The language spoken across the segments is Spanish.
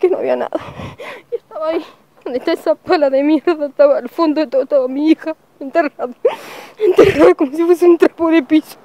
que no había nada. Y estaba ahí, donde está esa pala de mierda, estaba al fondo de todo, estaba mi hija enterrada, enterrada como si fuese un trapo de piso.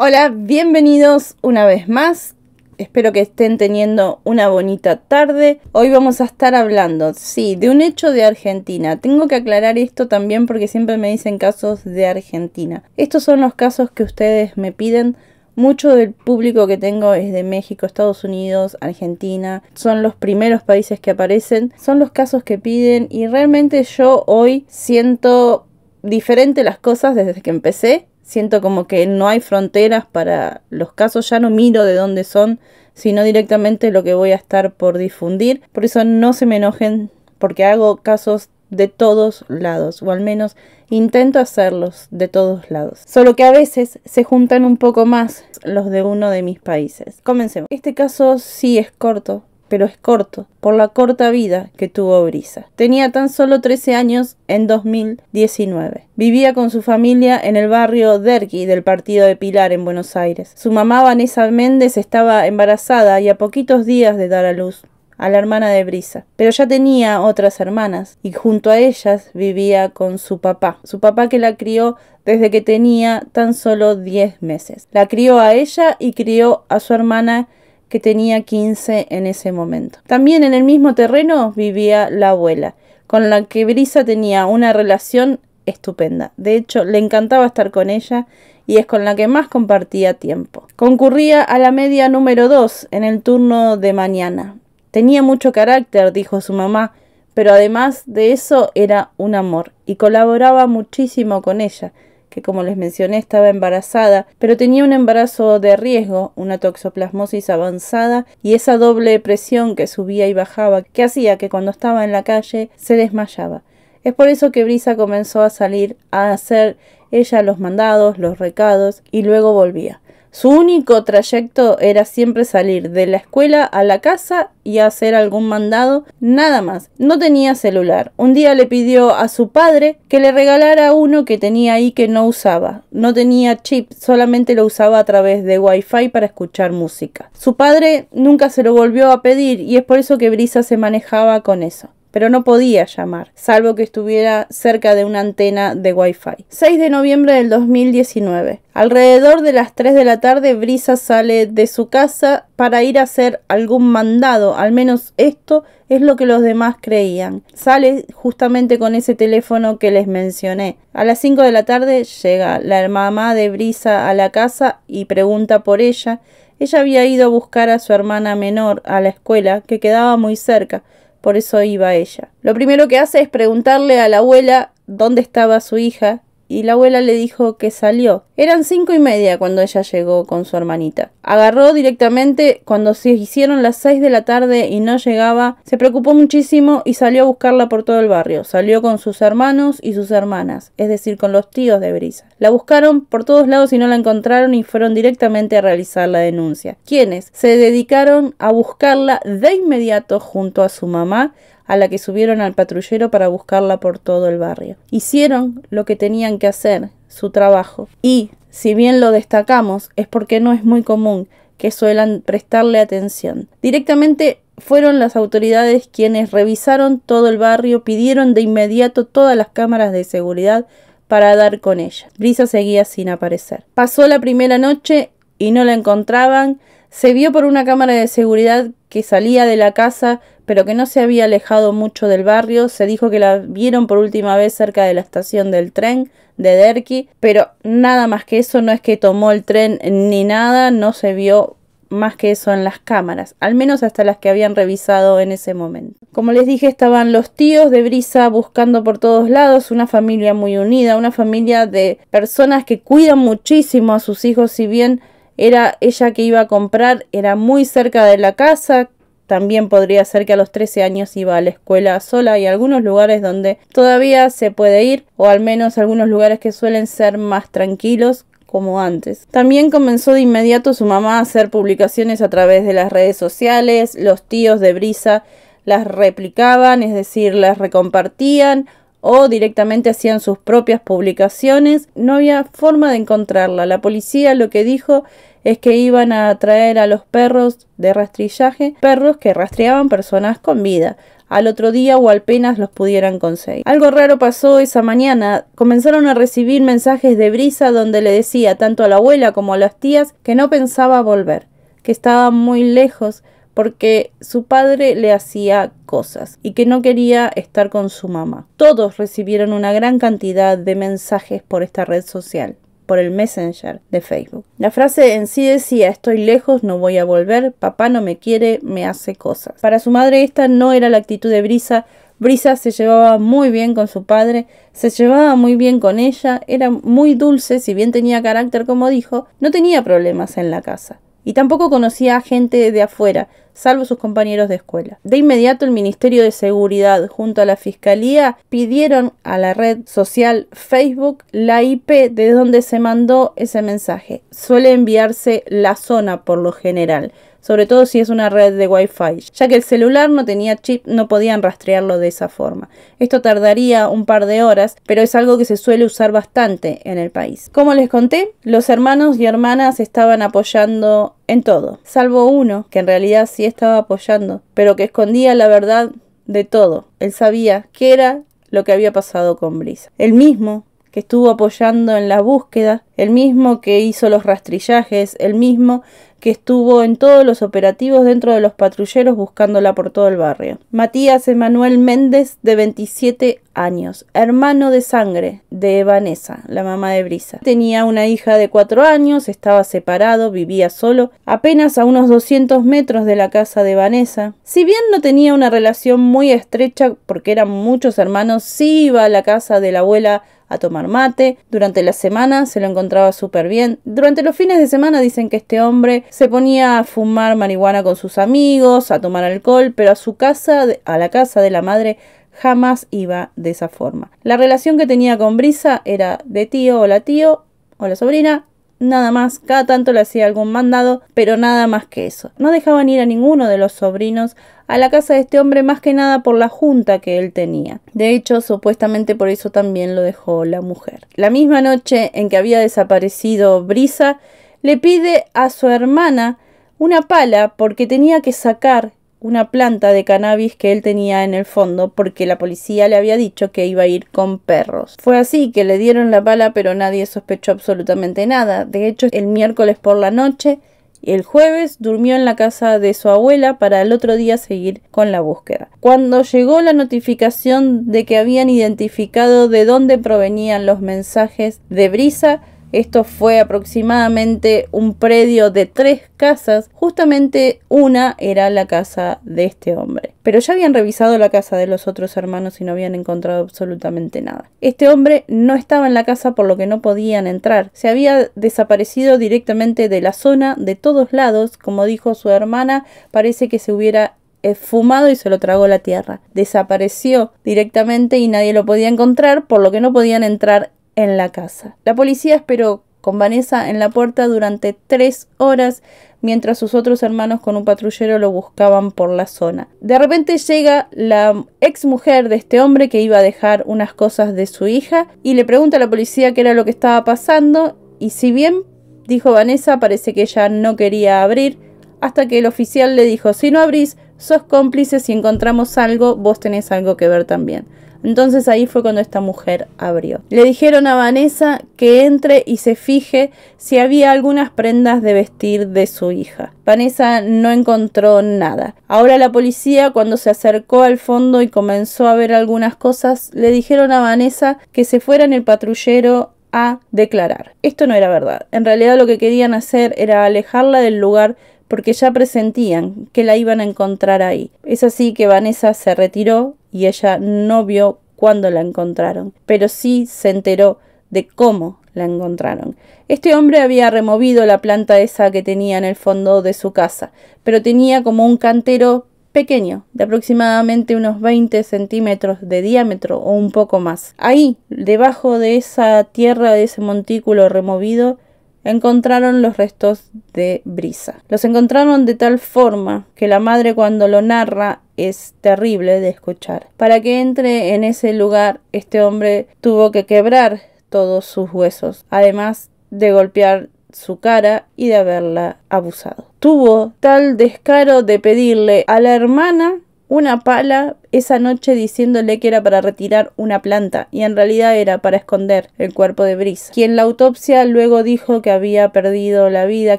Hola, bienvenidos una vez más Espero que estén teniendo una bonita tarde. Hoy vamos a estar hablando, sí, de un hecho de Argentina. Tengo que aclarar esto también porque siempre me dicen casos de Argentina. Estos son los casos que ustedes me piden. Mucho del público que tengo es de México, Estados Unidos, Argentina. Son los primeros países que aparecen. Son los casos que piden y realmente yo hoy siento diferente las cosas desde que empecé Siento como que no hay fronteras para los casos, ya no miro de dónde son, sino directamente lo que voy a estar por difundir. Por eso no se me enojen, porque hago casos de todos lados, o al menos intento hacerlos de todos lados. Solo que a veces se juntan un poco más los de uno de mis países. Comencemos. Este caso sí es corto, pero es corto, por la corta vida que tuvo Brisa. Tenía tan solo 13 años en 2019. Vivía con su familia en el barrio Derqui del partido de Pilar en Buenos Aires. Su mamá Vanessa Méndez estaba embarazada y a poquitos días de dar a luz a la hermana de Brisa, pero ya tenía otras hermanas y junto a ellas vivía con su papá, su papá que la crió desde que tenía tan solo 10 meses. La crió a ella y crió a su hermana que tenía 15 en ese momento. También en el mismo terreno vivía la abuela, con la que Brisa tenía una relación estupenda. De hecho, le encantaba estar con ella y es con la que más compartía tiempo. Concurría a la media número 2 en el turno de mañana. Tenía mucho carácter, dijo su mamá, pero además de eso era un amor y colaboraba muchísimo con ella que como les mencioné estaba embarazada, pero tenía un embarazo de riesgo, una toxoplasmosis avanzada y esa doble presión que subía y bajaba que hacía que cuando estaba en la calle se desmayaba. Es por eso que Brisa comenzó a salir a hacer ella los mandados, los recados y luego volvía. Su único trayecto era siempre salir de la escuela a la casa y hacer algún mandado, nada más. No tenía celular. Un día le pidió a su padre que le regalara uno que tenía ahí que no usaba. No tenía chip, solamente lo usaba a través de wifi para escuchar música. Su padre nunca se lo volvió a pedir y es por eso que Brisa se manejaba con eso pero no podía llamar, salvo que estuviera cerca de una antena de Wi-Fi. 6 de noviembre del 2019. Alrededor de las 3 de la tarde, Brisa sale de su casa para ir a hacer algún mandado, al menos esto es lo que los demás creían. Sale justamente con ese teléfono que les mencioné. A las 5 de la tarde llega la mamá de Brisa a la casa y pregunta por ella. Ella había ido a buscar a su hermana menor a la escuela, que quedaba muy cerca, por eso iba ella. Lo primero que hace es preguntarle a la abuela dónde estaba su hija y la abuela le dijo que salió. Eran cinco y media cuando ella llegó con su hermanita. Agarró directamente cuando se hicieron las seis de la tarde y no llegaba. Se preocupó muchísimo y salió a buscarla por todo el barrio. Salió con sus hermanos y sus hermanas, es decir, con los tíos de Brisa. La buscaron por todos lados y no la encontraron y fueron directamente a realizar la denuncia. Quienes se dedicaron a buscarla de inmediato junto a su mamá a la que subieron al patrullero para buscarla por todo el barrio. Hicieron lo que tenían que hacer, su trabajo. Y, si bien lo destacamos, es porque no es muy común que suelan prestarle atención. Directamente fueron las autoridades quienes revisaron todo el barrio, pidieron de inmediato todas las cámaras de seguridad para dar con ella. Brisa seguía sin aparecer. Pasó la primera noche y no la encontraban. Se vio por una cámara de seguridad que salía de la casa pero que no se había alejado mucho del barrio. Se dijo que la vieron por última vez cerca de la estación del tren de Derki, pero nada más que eso, no es que tomó el tren ni nada, no se vio más que eso en las cámaras, al menos hasta las que habían revisado en ese momento. Como les dije, estaban los tíos de Brisa buscando por todos lados, una familia muy unida, una familia de personas que cuidan muchísimo a sus hijos, si bien era ella que iba a comprar, era muy cerca de la casa, también podría ser que a los 13 años iba a la escuela sola y algunos lugares donde todavía se puede ir o al menos algunos lugares que suelen ser más tranquilos como antes. También comenzó de inmediato su mamá a hacer publicaciones a través de las redes sociales, los tíos de Brisa las replicaban, es decir, las recompartían o directamente hacían sus propias publicaciones. No había forma de encontrarla. La policía lo que dijo es que iban a traer a los perros de rastrillaje, perros que rastreaban personas con vida. Al otro día o apenas los pudieran conseguir. Algo raro pasó esa mañana. Comenzaron a recibir mensajes de Brisa donde le decía tanto a la abuela como a las tías que no pensaba volver, que estaba muy lejos, porque su padre le hacía cosas y que no quería estar con su mamá. Todos recibieron una gran cantidad de mensajes por esta red social por el Messenger de Facebook. La frase en sí decía, estoy lejos, no voy a volver, papá no me quiere, me hace cosas. Para su madre esta no era la actitud de Brisa, Brisa se llevaba muy bien con su padre, se llevaba muy bien con ella, era muy dulce, si bien tenía carácter como dijo, no tenía problemas en la casa y tampoco conocía a gente de afuera, salvo sus compañeros de escuela. De inmediato el Ministerio de Seguridad junto a la Fiscalía pidieron a la red social Facebook la IP de donde se mandó ese mensaje. Suele enviarse la zona por lo general sobre todo si es una red de wifi ya que el celular no tenía chip, no podían rastrearlo de esa forma. Esto tardaría un par de horas, pero es algo que se suele usar bastante en el país. Como les conté, los hermanos y hermanas estaban apoyando en todo, salvo uno, que en realidad sí estaba apoyando, pero que escondía la verdad de todo. Él sabía qué era lo que había pasado con Brisa. el mismo que estuvo apoyando en la búsqueda, el mismo que hizo los rastrillajes, el mismo que estuvo en todos los operativos dentro de los patrulleros buscándola por todo el barrio. Matías Emanuel Méndez, de 27 años, hermano de sangre de Vanessa, la mamá de Brisa. Tenía una hija de 4 años, estaba separado, vivía solo, apenas a unos 200 metros de la casa de Vanessa. Si bien no tenía una relación muy estrecha porque eran muchos hermanos, sí iba a la casa de la abuela a tomar mate. Durante la semana se lo encontraba súper bien. Durante los fines de semana dicen que este hombre se ponía a fumar marihuana con sus amigos, a tomar alcohol, pero a su casa, a la casa de la madre, jamás iba de esa forma. La relación que tenía con Brisa era de tío o la tío o la sobrina, nada más, cada tanto le hacía algún mandado, pero nada más que eso. No dejaban ir a ninguno de los sobrinos a la casa de este hombre más que nada por la junta que él tenía. De hecho, supuestamente por eso también lo dejó la mujer. La misma noche en que había desaparecido Brisa, le pide a su hermana una pala porque tenía que sacar una planta de cannabis que él tenía en el fondo porque la policía le había dicho que iba a ir con perros. Fue así que le dieron la bala pero nadie sospechó absolutamente nada. De hecho, el miércoles por la noche y el jueves durmió en la casa de su abuela para el otro día seguir con la búsqueda. Cuando llegó la notificación de que habían identificado de dónde provenían los mensajes de Brisa, esto fue aproximadamente un predio de tres casas, justamente una era la casa de este hombre. Pero ya habían revisado la casa de los otros hermanos y no habían encontrado absolutamente nada. Este hombre no estaba en la casa por lo que no podían entrar. Se había desaparecido directamente de la zona, de todos lados, como dijo su hermana, parece que se hubiera eh, fumado y se lo tragó la tierra. Desapareció directamente y nadie lo podía encontrar, por lo que no podían entrar la casa. La policía esperó con Vanessa en la puerta durante tres horas mientras sus otros hermanos con un patrullero lo buscaban por la zona. De repente llega la ex mujer de este hombre que iba a dejar unas cosas de su hija y le pregunta a la policía qué era lo que estaba pasando y si bien dijo Vanessa parece que ella no quería abrir hasta que el oficial le dijo si no abrís sos cómplice si encontramos algo vos tenés algo que ver también. Entonces ahí fue cuando esta mujer abrió. Le dijeron a Vanessa que entre y se fije si había algunas prendas de vestir de su hija. Vanessa no encontró nada. Ahora la policía cuando se acercó al fondo y comenzó a ver algunas cosas, le dijeron a Vanessa que se fuera en el patrullero a declarar. Esto no era verdad. En realidad lo que querían hacer era alejarla del lugar porque ya presentían que la iban a encontrar ahí. Es así que Vanessa se retiró y ella no vio cuándo la encontraron, pero sí se enteró de cómo la encontraron. Este hombre había removido la planta esa que tenía en el fondo de su casa, pero tenía como un cantero pequeño, de aproximadamente unos 20 centímetros de diámetro o un poco más. Ahí, debajo de esa tierra, de ese montículo removido, encontraron los restos de Brisa. Los encontraron de tal forma que la madre cuando lo narra es terrible de escuchar. Para que entre en ese lugar, este hombre tuvo que quebrar todos sus huesos, además de golpear su cara y de haberla abusado. Tuvo tal descaro de pedirle a la hermana una pala esa noche diciéndole que era para retirar una planta y en realidad era para esconder el cuerpo de Brisa, quien la autopsia luego dijo que había perdido la vida,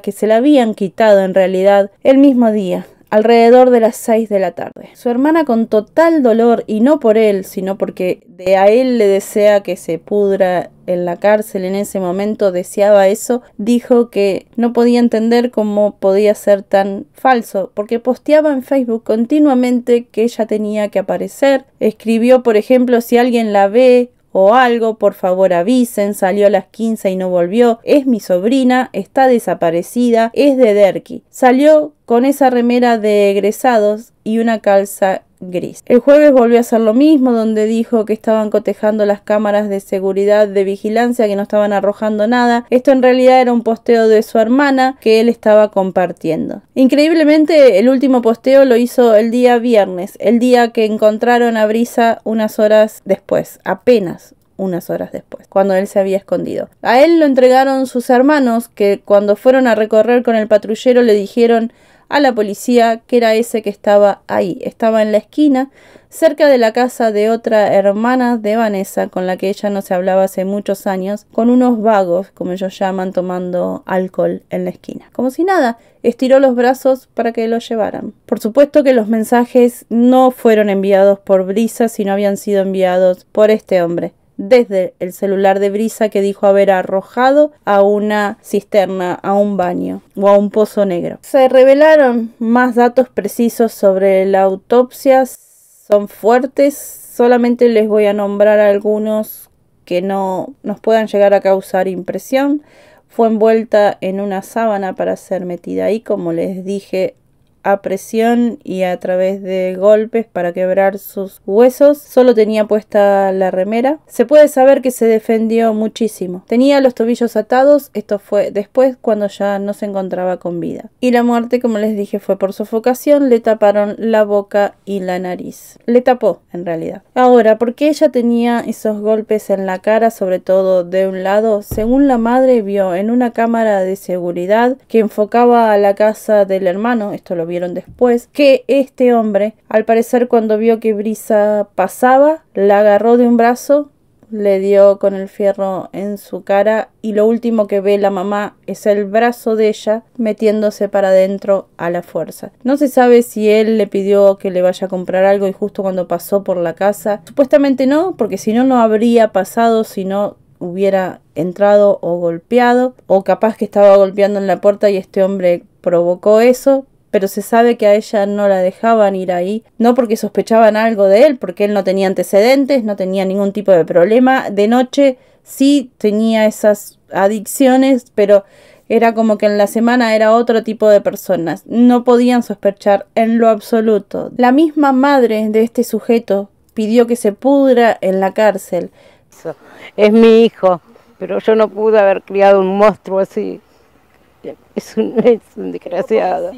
que se la habían quitado en realidad el mismo día alrededor de las 6 de la tarde. Su hermana con total dolor, y no por él, sino porque de a él le desea que se pudra en la cárcel en ese momento, deseaba eso, dijo que no podía entender cómo podía ser tan falso, porque posteaba en Facebook continuamente que ella tenía que aparecer, escribió, por ejemplo, si alguien la ve o algo, por favor avisen, salió a las 15 y no volvió, es mi sobrina, está desaparecida, es de Derki. Salió con esa remera de egresados y una calza gris. El jueves volvió a hacer lo mismo, donde dijo que estaban cotejando las cámaras de seguridad de vigilancia, que no estaban arrojando nada. Esto en realidad era un posteo de su hermana que él estaba compartiendo. Increíblemente, el último posteo lo hizo el día viernes, el día que encontraron a Brisa unas horas después, apenas unas horas después, cuando él se había escondido. A él lo entregaron sus hermanos, que cuando fueron a recorrer con el patrullero le dijeron a la policía, que era ese que estaba ahí. Estaba en la esquina, cerca de la casa de otra hermana de Vanessa, con la que ella no se hablaba hace muchos años, con unos vagos, como ellos llaman, tomando alcohol en la esquina. Como si nada, estiró los brazos para que lo llevaran. Por supuesto que los mensajes no fueron enviados por Brisa, sino habían sido enviados por este hombre desde el celular de Brisa que dijo haber arrojado a una cisterna, a un baño o a un pozo negro. Se revelaron más datos precisos sobre la autopsia, son fuertes, solamente les voy a nombrar algunos que no nos puedan llegar a causar impresión. Fue envuelta en una sábana para ser metida ahí, como les dije a presión y a través de golpes para quebrar sus huesos. Solo tenía puesta la remera. Se puede saber que se defendió muchísimo. Tenía los tobillos atados, esto fue después cuando ya no se encontraba con vida. Y la muerte, como les dije, fue por sofocación, le taparon la boca y la nariz. Le tapó, en realidad. Ahora, porque ella tenía esos golpes en la cara, sobre todo de un lado? Según la madre vio en una cámara de seguridad que enfocaba a la casa del hermano, esto lo vieron después, que este hombre, al parecer cuando vio que Brisa pasaba, la agarró de un brazo, le dio con el fierro en su cara y lo último que ve la mamá es el brazo de ella metiéndose para adentro a la fuerza. No se sabe si él le pidió que le vaya a comprar algo y justo cuando pasó por la casa. Supuestamente no, porque si no, no habría pasado, si no hubiera entrado o golpeado, o capaz que estaba golpeando en la puerta y este hombre provocó eso, pero se sabe que a ella no la dejaban ir ahí, no porque sospechaban algo de él, porque él no tenía antecedentes, no tenía ningún tipo de problema. De noche sí tenía esas adicciones, pero era como que en la semana era otro tipo de personas. No podían sospechar en lo absoluto. La misma madre de este sujeto pidió que se pudra en la cárcel. Es mi hijo, pero yo no pude haber criado un monstruo así. Es un, desgraciado.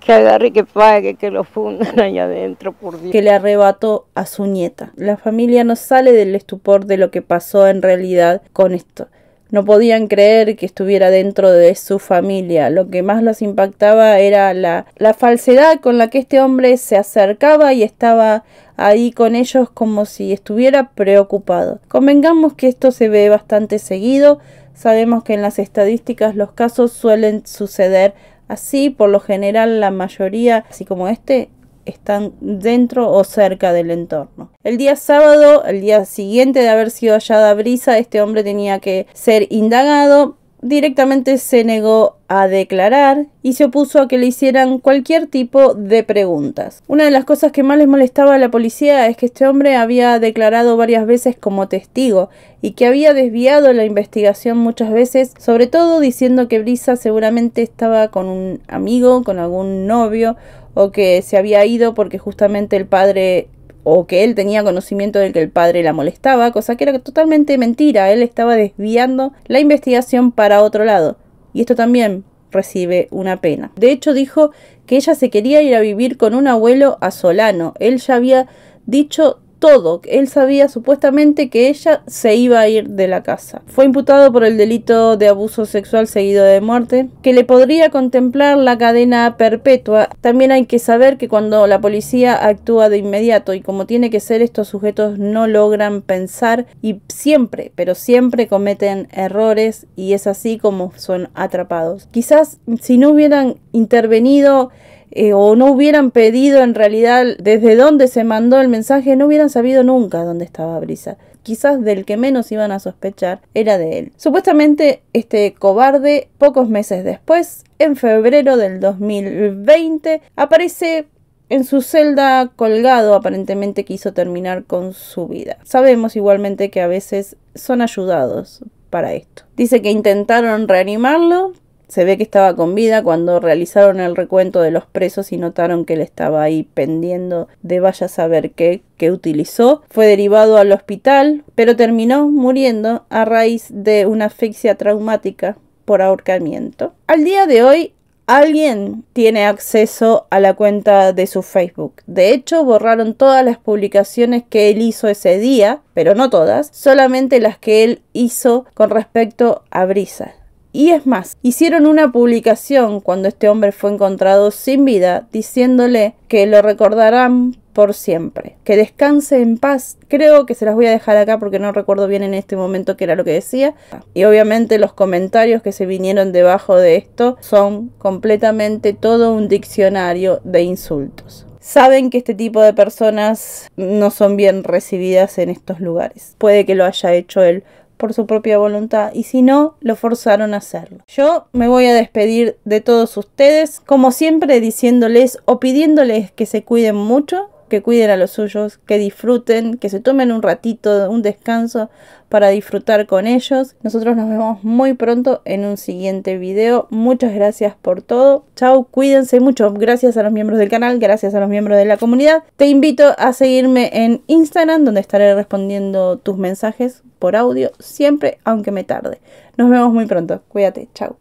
Que agarre que pague, que lo fundan allá adentro, por Dios. Que le arrebató a su nieta. La familia no sale del estupor de lo que pasó en realidad con esto. No podían creer que estuviera dentro de su familia. Lo que más los impactaba era la, la, falsedad con la que este hombre se acercaba y estaba ahí con ellos como si estuviera preocupado. Convengamos que esto se ve bastante seguido Sabemos que en las estadísticas los casos suelen suceder así, por lo general la mayoría, así como este, están dentro o cerca del entorno. El día sábado, el día siguiente de haber sido hallada Brisa, este hombre tenía que ser indagado directamente se negó a declarar y se opuso a que le hicieran cualquier tipo de preguntas. Una de las cosas que más les molestaba a la policía es que este hombre había declarado varias veces como testigo y que había desviado la investigación muchas veces, sobre todo diciendo que Brisa seguramente estaba con un amigo, con algún novio o que se había ido porque justamente el padre o que él tenía conocimiento de que el padre la molestaba, cosa que era totalmente mentira, él estaba desviando la investigación para otro lado. Y esto también recibe una pena. De hecho dijo que ella se quería ir a vivir con un abuelo a Solano, él ya había dicho todo. Él sabía supuestamente que ella se iba a ir de la casa. Fue imputado por el delito de abuso sexual seguido de muerte, que le podría contemplar la cadena perpetua. También hay que saber que cuando la policía actúa de inmediato y como tiene que ser, estos sujetos no logran pensar y siempre, pero siempre cometen errores y es así como son atrapados. Quizás si no hubieran intervenido eh, o no hubieran pedido en realidad desde dónde se mandó el mensaje, no hubieran sabido nunca dónde estaba Brisa. Quizás del que menos iban a sospechar era de él. Supuestamente este cobarde, pocos meses después, en febrero del 2020, aparece en su celda colgado aparentemente quiso terminar con su vida. Sabemos igualmente que a veces son ayudados para esto. Dice que intentaron reanimarlo, se ve que estaba con vida cuando realizaron el recuento de los presos y notaron que él estaba ahí pendiendo de vaya a saber qué que utilizó. Fue derivado al hospital, pero terminó muriendo a raíz de una asfixia traumática por ahorcamiento. Al día de hoy alguien tiene acceso a la cuenta de su Facebook. De hecho, borraron todas las publicaciones que él hizo ese día, pero no todas, solamente las que él hizo con respecto a Brisa. Y es más, hicieron una publicación cuando este hombre fue encontrado sin vida, diciéndole que lo recordarán por siempre. Que descanse en paz. Creo que se las voy a dejar acá porque no recuerdo bien en este momento qué era lo que decía. Y obviamente los comentarios que se vinieron debajo de esto son completamente todo un diccionario de insultos saben que este tipo de personas no son bien recibidas en estos lugares. Puede que lo haya hecho él por su propia voluntad y si no, lo forzaron a hacerlo. Yo me voy a despedir de todos ustedes, como siempre diciéndoles o pidiéndoles que se cuiden mucho, que cuiden a los suyos, que disfruten, que se tomen un ratito, un descanso para disfrutar con ellos. Nosotros nos vemos muy pronto en un siguiente video. Muchas gracias por todo. Chao, cuídense mucho. Gracias a los miembros del canal, gracias a los miembros de la comunidad. Te invito a seguirme en Instagram, donde estaré respondiendo tus mensajes por audio siempre, aunque me tarde. Nos vemos muy pronto. Cuídate. Chao.